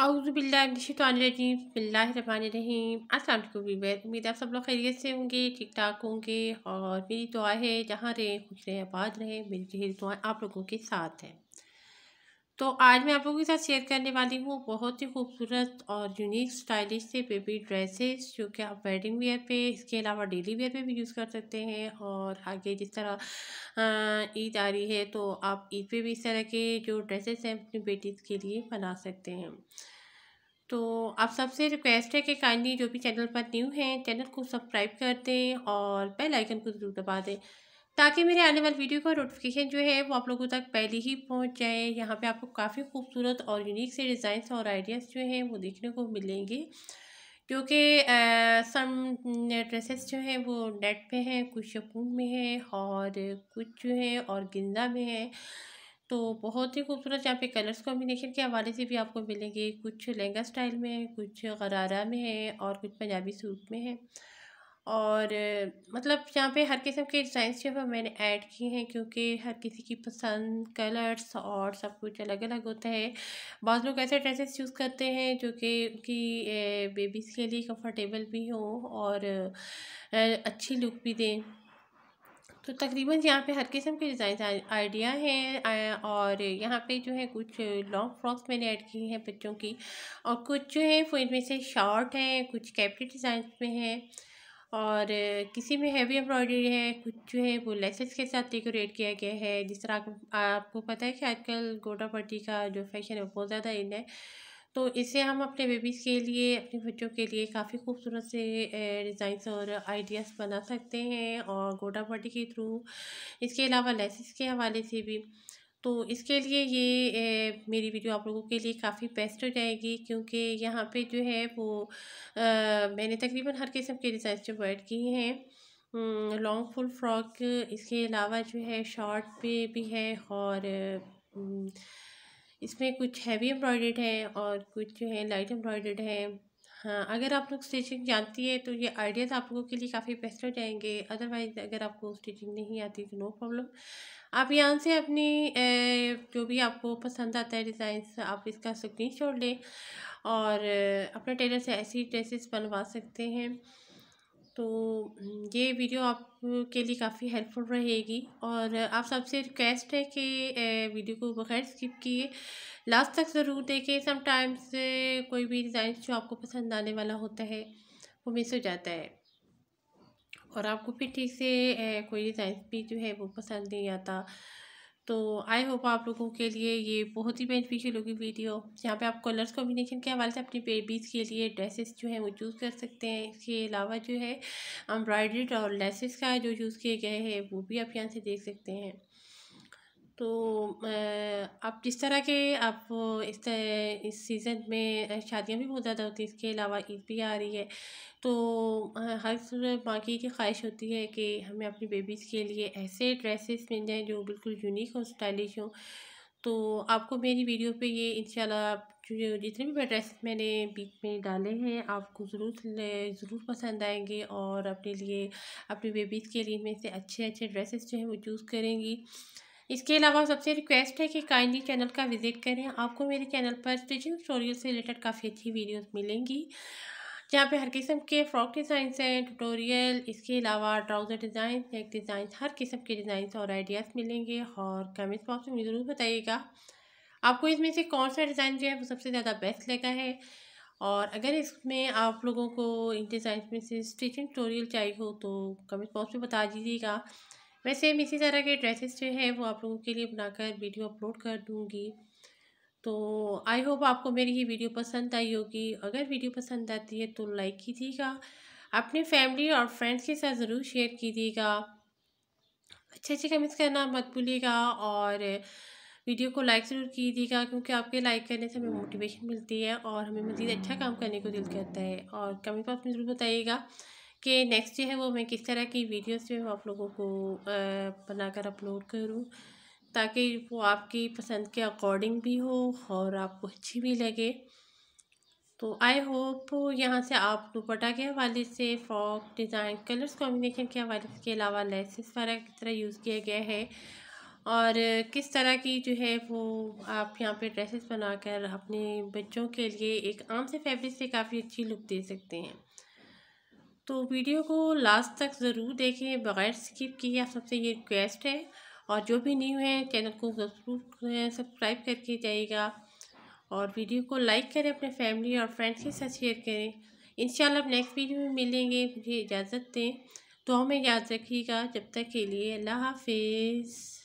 अउज़बिल्लाशतरजीम उम्मीद आप सब लोग खैरियत से होंगे ठीक ठाक होंगे और मेरी दुआ है जहाँ रहें खुश रहें आबाद रहें मेरी दुआ आप लोगों के साथ हैं तो आज मैं आप लोगों के साथ शेयर करने वाली हूँ बहुत ही खूबसूरत और यूनिक स्टाइलिश से बेबी ड्रेसेस जो कि आप वेडिंग वेयर पे इसके अलावा डेली वेयर पे भी यूज़ कर सकते हैं और आगे जिस तरह ईद आ रही है तो आप ईद पे भी इस तरह के जो ड्रेसेस हैं अपनी बेटी के लिए बना सकते हैं तो आप सबसे रिक्वेस्ट है कि काइंडली जो भी चैनल पर न्यू हैं चैनल को सब्सक्राइब कर दें और बेल आइकन को ज़रूर दबा दें ताकि मेरे आने वाली वीडियो का नोटिफिकेशन जो है वो आप लोगों तक पहले ही पहुंच जाए यहाँ पे आपको काफ़ी खूबसूरत और यूनिक से डिज़ाइंस और आइडियाज़ जो हैं वो देखने को मिलेंगे क्योंकि सम ड्रेसेस जो हैं वो नेट पे हैं कुछ शपून में हैं और कुछ जो हैं और गेंदा में हैं तो बहुत ही खूबसूरत यहाँ पे कलर्स कॉम्बिनेशन के हवाले से भी आपको मिलेंगे कुछ लहंगा स्टाइल में कुछ गरारा में है और कुछ पंजाबी सूट में है और मतलब यहाँ पे हर किस्म के डिज़ाइंस जो है मैंने ऐड किए हैं क्योंकि हर किसी की पसंद कलर्स और सब कुछ अलग अलग होता है बहुत लोग ऐसे ड्रेसेस यूज़ करते हैं जो कि उनकी बेबीज़ के लिए कंफर्टेबल भी हो और अच्छी लुक भी दें तो तकरीबन यहाँ पे हर किस्म के डिज़ाइन आइडिया हैं और यहाँ पे जो है कुछ लॉन्ग फ्रॉक्स मैंने ऐड की हैं बच्चों की और कुछ जो है इनमें से शॉर्ट हैं कुछ कैप्री डिज़ाइन में हैं और किसी में हैवी एम्ब्रॉयडरी है कुछ जो है वो लेसेस के साथ डेकोरेट किया गया है जिस तरह आप, आपको पता है कि आजकल गोटा पट्टी का जो फैशन है बहुत ज़्यादा इन है तो इसे हम अपने बेबीज़ के लिए अपने बच्चों के लिए काफ़ी खूबसूरत से डिज़ाइंस और आइडियाज़ बना सकते हैं और गोटा पट्टी के थ्रू इसके अलावा लेसेस के हवाले से भी तो इसके लिए ये ए, मेरी वीडियो आप लोगों के लिए काफ़ी बेस्ट हो जाएगी क्योंकि यहाँ पे जो है वो आ, मैंने तकरीबन हर किस्म के डिज़ाइन जो वर्ड किए हैं लॉन्ग फुल फ्रॉक इसके अलावा जो है शॉर्ट पे भी है और इसमें कुछ हैवी एम्ब्रॉयड है और कुछ जो है लाइट एम्ब्रॉयड है हाँ अगर आप लोग स्टिचिंग जानती है तो ये आइडियाज़ आप लोगों के लिए काफ़ी बेहतर हो जाएंगे अदरवाइज़ अगर आपको स्टिचिंग नहीं आती तो नो प्रॉब्लम आप यहाँ से अपनी जो भी आपको पसंद आता है डिज़ाइंस आप इसका स्क्रीन लें और अपने टेलर से ऐसी ड्रेसेस बनवा सकते हैं तो ये वीडियो आपके लिए काफ़ी हेल्पफुल रहेगी और आप सबसे रिक्वेस्ट है कि वीडियो को बगैर स्किप किए लास्ट तक ज़रूर देखें समटाइम्स कोई भी डिज़ाइन जो आपको पसंद आने वाला होता है वो मिस हो जाता है और आपको फिर ठीक से कोई डिज़ाइन भी जो है वो पसंद नहीं आता तो आई होप आप लोगों के लिए ये बहुत ही बेनिफिशियल होगी वीडियो यहाँ पे आप कलर्स कॉम्बिनेशन के हवाले से अपनी बेबीज़ के लिए ड्रेसेस जो हैं वो चूज़ कर सकते हैं इसके अलावा जो है एम्ब्रॉयड्रीड और लेसेस का जो यूज़ किए गए हैं वो भी आप यहाँ से देख सकते हैं तो आप जिस तरह के आप इस इस सीज़न में शादियां भी बहुत ज़्यादा होती हैं इसके अलावा ईद भी आ रही है तो हर माँ की ख्वाहिश होती है कि हमें अपनी बेबीज़ के लिए ऐसे ड्रेसेस मिल जाएं जो बिल्कुल यूनिक और स्टाइलिश हों तो आपको मेरी वीडियो पे ये इंशाल्लाह जितने भी ड्रेस मैंने बीच में डाले हैं आपको ज़रूर ज़रूर पसंद आएंगे और अपने लिए अपनी बेबीज़ के लिए इनमें से अच्छे अच्छे ड्रेसेस जो हैं वो चूज़ करेंगी इसके अलावा सबसे रिक्वेस्ट है कि काइंडली चैनल का विज़िट करें आपको मेरे चैनल पर स्टिचिंग ट्यूटोरियल से रिलेटेड काफ़ी अच्छी वीडियोस मिलेंगी जहाँ पे हर किस्म के फ्रॉक डिज़ाइंस हैं ट्यूटोरियल इसके अलावा ट्राउज़र डिज़ाइन नेक डिज़ाइन हर किस्म के डिज़ाइंस और आइडियाज़ मिलेंगे और कमेंट्स बॉक्स में ज़रूर बताइएगा आपको इसमें से कौन सा डिज़ाइन जो है वो सबसे ज़्यादा बेस्ट लगा है और अगर इसमें आप लोगों को इन डिज़ाइन में से स्टिचिंग ट्यूटोरियल चाहिए हो तो कमेंट बॉक्स में बता दीजिएगा मैं सेम इसी तरह के ड्रेसेस जो है वो आप लोगों के लिए बनाकर वीडियो अपलोड कर दूँगी तो आई होप आपको मेरी ये वीडियो पसंद आई होगी अगर वीडियो पसंद आती है तो लाइक कीजिएगा अपने फैमिली और फ्रेंड्स के साथ ज़रूर शेयर कीजिएगा अच्छे अच्छे कमेंट्स करना मत भूलिएगा और वीडियो को लाइक ज़रूर कीजिएगा क्योंकि आपके लाइक करने से हमें मोटिवेशन मिलती है और हमें मज़ीद अच्छा काम करने को दिल करता है और कमेंट बॉक्स में ज़रूर बताइएगा कि नेक्स्ट जो है वो मैं किस तरह की वीडियोस जो है आप लोगों को बनाकर अपलोड करूँ ताकि वो आपकी पसंद के अकॉर्डिंग भी हो और आपको अच्छी भी लगे तो आई होप यहाँ से आप दुपट्टा के हवाले से फ्रॉक डिज़ाइन कलर्स कॉम्बिनेशन के हवाले के अलावा लेसेस वगैरह किस तरह यूज़ किया गया है और किस तरह की जो है वो आप यहाँ पे ड्रेसेस बनाकर अपने बच्चों के लिए एक आम से फैब्रिक से काफ़ी अच्छी लुक दे सकते हैं तो वीडियो को लास्ट तक ज़रूर देखें बग़ैर स्किप किए आप सबसे ये रिक्वेस्ट है और जो भी न्यू है चैनल को ज़रूर सब्सक्राइब करके जाइएगा और वीडियो को लाइक करें अपने फैमिली और फ्रेंड्स के साथ शेयर करें इन नेक्स्ट वीडियो में मिलेंगे मुझे इजाज़त दें तो हमें याद रखिएगा जब तक के लिए अल्लाह हाफिज़